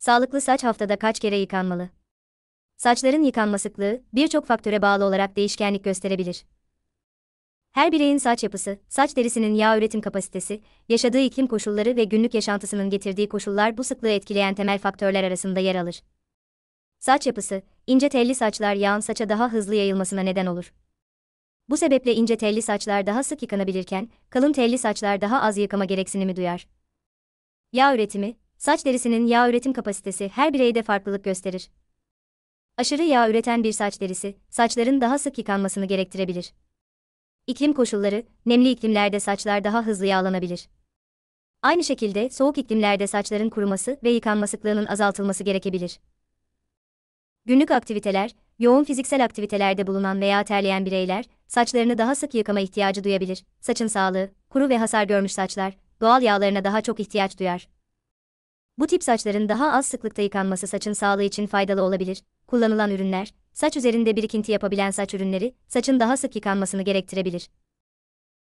Sağlıklı saç haftada kaç kere yıkanmalı? Saçların yıkanma sıklığı birçok faktöre bağlı olarak değişkenlik gösterebilir. Her bireyin saç yapısı, saç derisinin yağ üretim kapasitesi, yaşadığı iklim koşulları ve günlük yaşantısının getirdiği koşullar bu sıklığı etkileyen temel faktörler arasında yer alır. Saç yapısı, ince telli saçlar yağın saça daha hızlı yayılmasına neden olur. Bu sebeple ince telli saçlar daha sık yıkanabilirken, kalın telli saçlar daha az yıkama gereksinimi duyar. Yağ üretimi, Saç derisinin yağ üretim kapasitesi her bireyde farklılık gösterir. Aşırı yağ üreten bir saç derisi, saçların daha sık yıkanmasını gerektirebilir. İklim koşulları, nemli iklimlerde saçlar daha hızlı yağlanabilir. Aynı şekilde soğuk iklimlerde saçların kuruması ve yıkanma sıklığının azaltılması gerekebilir. Günlük aktiviteler, yoğun fiziksel aktivitelerde bulunan veya terleyen bireyler, saçlarını daha sık yıkama ihtiyacı duyabilir. Saçın sağlığı, kuru ve hasar görmüş saçlar, doğal yağlarına daha çok ihtiyaç duyar. Bu tip saçların daha az sıklıkta yıkanması saçın sağlığı için faydalı olabilir. Kullanılan ürünler, saç üzerinde birikinti yapabilen saç ürünleri, saçın daha sık yıkanmasını gerektirebilir.